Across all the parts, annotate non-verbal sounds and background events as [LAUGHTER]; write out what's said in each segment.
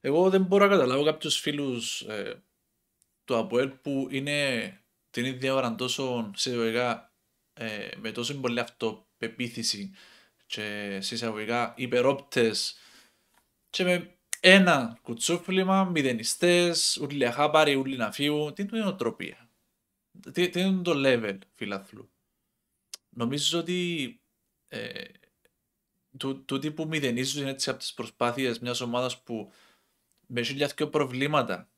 Εγώ δεν μπορώ να καταλάβω κάποιους φίλους ε, του Αποέλ που είναι την ίδια ώρα τόσο ε, με τόσο πολύ αυτοπεποίθηση και συσσαγωγικά υπερόπτες και με ένα κουτσούφλημα, μηδενιστές, ούλοι αχάπαροι, ούλοι να φύγουν. Τι είναι η νοοτροπία. Τι, τι είναι το level φιλαθλού. Νομίζω ότι ε, το, το τύπου μηδενίζουν έτσι από τις προσπάθειες μιας ομάδας που με χίλια πιο προβλήματα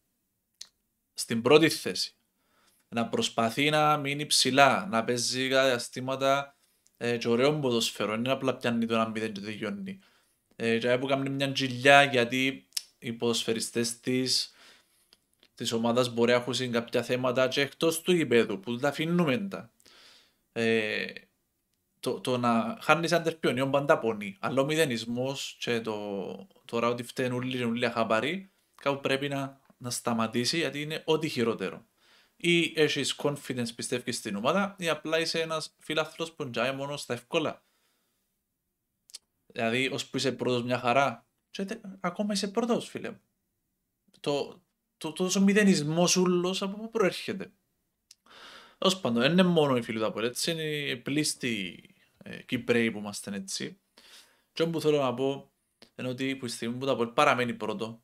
στην πρώτη θέση. Να προσπαθεί να μείνει ψηλά, να παίζει διαστήματα, ε, και ωραίων ποδοσφαιρό, Είναι απλά πιάνει το να μπει δεν τελειώνει. Ε, και κάνει μια τζιλιά γιατί οι ποδοσφαιριστές της, της ομάδας μπορεί να έχουν κάποια θέματα και εκτός του γηπέδου που τα αφήνουμε τα. Ε, το, το να χάνεις αντερπιονιόν πάντα πονεί. Αλλά ο μηδενισμός και το, τώρα ότι φταίνουν όλοι ουλί χαμπαρί, κάπου πρέπει να, να σταματήσει γιατί είναι ό,τι χειρότερο. Ή έχεις confidence πιστεύεις στην ομάδα, ή απλά είσαι ένας φιλάθρο που ντζάει μόνος στα εύκολα. Δηλαδή, που είσαι πρώτος μια χαρά, ακόμα είσαι πρώτος, φίλε μου. Το, το, το, μηδενισμό από πού προέρχεται. Τέλο πάντων, δεν είναι μόνο η φιλίδα που έτσι, είναι ετσι ειναι πληστη ε, Κυπρέοι που είμαστε έτσι. Τι όπου θέλω να πω είναι ότι που η στιγμή που τα Αποέλ παραμένει πρώτο,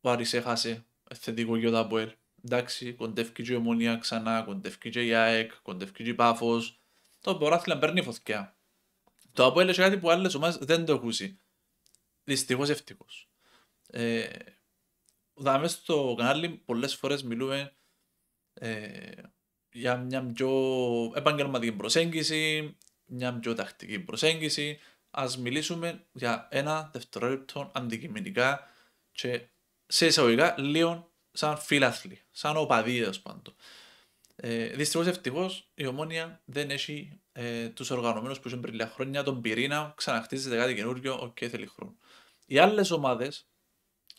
ο Άρης έχασε θετικό γιο τα Αποέλ. Εντάξει, κοντεύει και η Ομονία ξανά, κοντεύει και η ΑΕΚ, κοντεύει και η Πάφος. Το μπέρνει παίρνει φωτιά. Το Αποέλ έχει κάτι που άλλες ομάδες δεν το έχουν Δυστυχώς ευτυχώς. Ε, Δάμε στο κανάλι πολλές φορές μιλούμε ε, για μια πιο επαγγελματική προσέγγιση, μια πιο τακτική προσέγγιση. Ας μιλήσουμε για ένα δευτερόλεπτο αντικειμενικά και σε εισαγωγικά λίγο σαν φίλαθλοι, σαν οπαδοί τέλο πάντων. Ε, Δυστυχώς ευτυχώς η ομόνια δεν έχει ε, τους οργανωμένους που είχαν πριν λίγα χρόνια τον πυρήνα, ξαναχτίζεται κάτι καινούριο, οκ, okay, θέλει χρόνο. Οι άλλες ομάδες,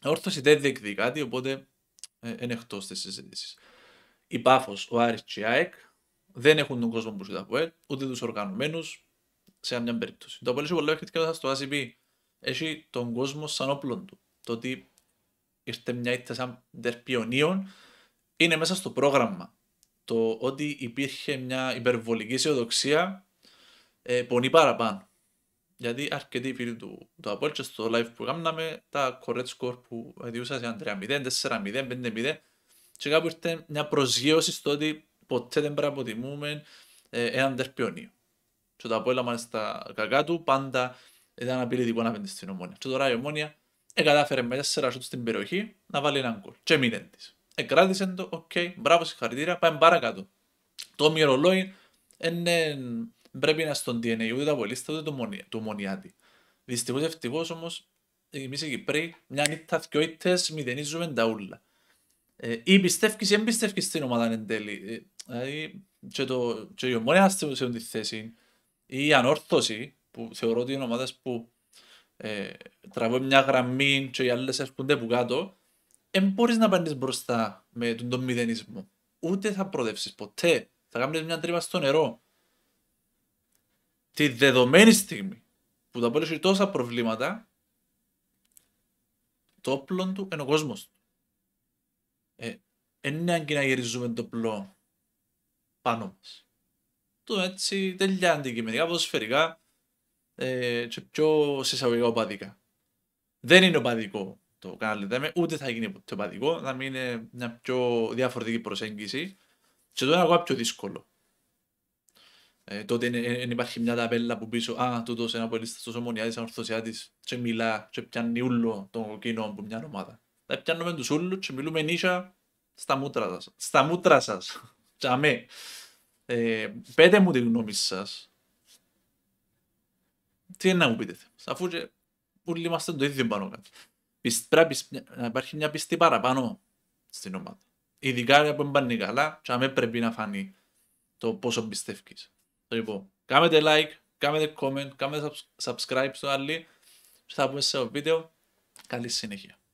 όρθωση δεν διεκδικεί κάτι, οπότε ε, είναι εκτός της συζήτησης. Η Πάφος, ο ΑΡΙ δεν έχουν τον κόσμο που ζητά από ελ, ούτε τους οργανωμένους σε μια περίπτωση. Το πολύ σημαντικό έχει και στο ACP. Έχει τον κόσμο σαν όπλο του. Το ότι ήρθε μια ήττα σαν τερπιονίων είναι μέσα στο πρόγραμμα. Το ότι υπήρχε μια υπερβολική αισιοδοξία ε, πονεί παραπάνω. Γιατί αρκετοί φίλοι του, του στο live που κάναμε τα correct score που διούσαν 3-0, 4-0, 5-0 και κάπου ήρθε μια προσγείωση στο ότι ποτέ δεν πρέπει να αποτιμούμε έναν ε, τερπιόνιο. Και τα απόλαμα στα κακά του πάντα ήταν απειλητικό να πέντε στην ομόνια. Και τώρα η ομόνια εγκατάφερε με τέσσερα σούτ στην περιοχή να βάλει έναν κορ. Και μείνε της. Εκράτησε το, οκ, okay, μπράβο, συγχαρητήρια, πάμε παρακάτω. Το μυρολόι είναι, πρέπει να στον DNA ούτε τα πολίστα ούτε του ομονιάτη. Δυστυχώς ευτυχώς όμως εμείς οι Κυπροί, μια νύχτα και μηδενίζουμε τα ούλα. Ε, ή πιστεύεις ή εμπιστεύει στην ομάδα εν τέλει. Ε, Δηλαδή και, η σε αυτή τη θέση ή η ανορθωση που θεωρώ ότι είναι ομάδες που ε, τραβούν μια γραμμή και οι άλλες έρχονται από κάτω δεν μπορείς να παίρνεις μπροστά με τον, τον μηδενισμό. Ούτε θα προδεύσεις ποτέ. Θα κάνεις μια τρύπα στο νερό. Τη δεδομένη στιγμή που θα πόλη τόσα προβλήματα το όπλο του είναι ο κόσμος. Ε, είναι να γυρίζουμε το πλό πάνω μας. Το έτσι τελειά αντικειμενικά, ποδοσφαιρικά ε, και πιο συσσαγωγικά οπαδικά. Δεν είναι οπαδικό το κανάλι Δέμε, ούτε θα γίνει το οπαδικό, θα μην είναι μια πιο διαφορετική προσέγγιση και το είναι ακόμα πιο δύσκολο. Ε, τότε δεν υπάρχει μια ταπέλα που πίσω, α, τούτος ένα από τόσο μονιάδης, ένα ορθωσιάτης και μιλά και πιάνει ούλο των κοινών από μια ομάδα. Θα πιάνουμε τους ούλους και μιλούμε νύσια στα μούτρα σας. Στα μούτρα σας. [LAUGHS] Τσαμέ. Ε, πέτε μου τη γνώμη σας. Τι είναι να μου πείτε, αφού και όλοι είμαστε το ίδιο πάνω κάτω. Πρέπει να υπάρχει μια πιστή παραπάνω στην ομάδα. Ειδικά που πάνε καλά, και αμέ πρέπει να φανεί το πόσο πιστεύεις. Λοιπόν, κάνετε like, κάνετε comment, κάνετε subscribe στο άλλο. Θα πούμε σε ένα βίντεο. Καλή συνέχεια.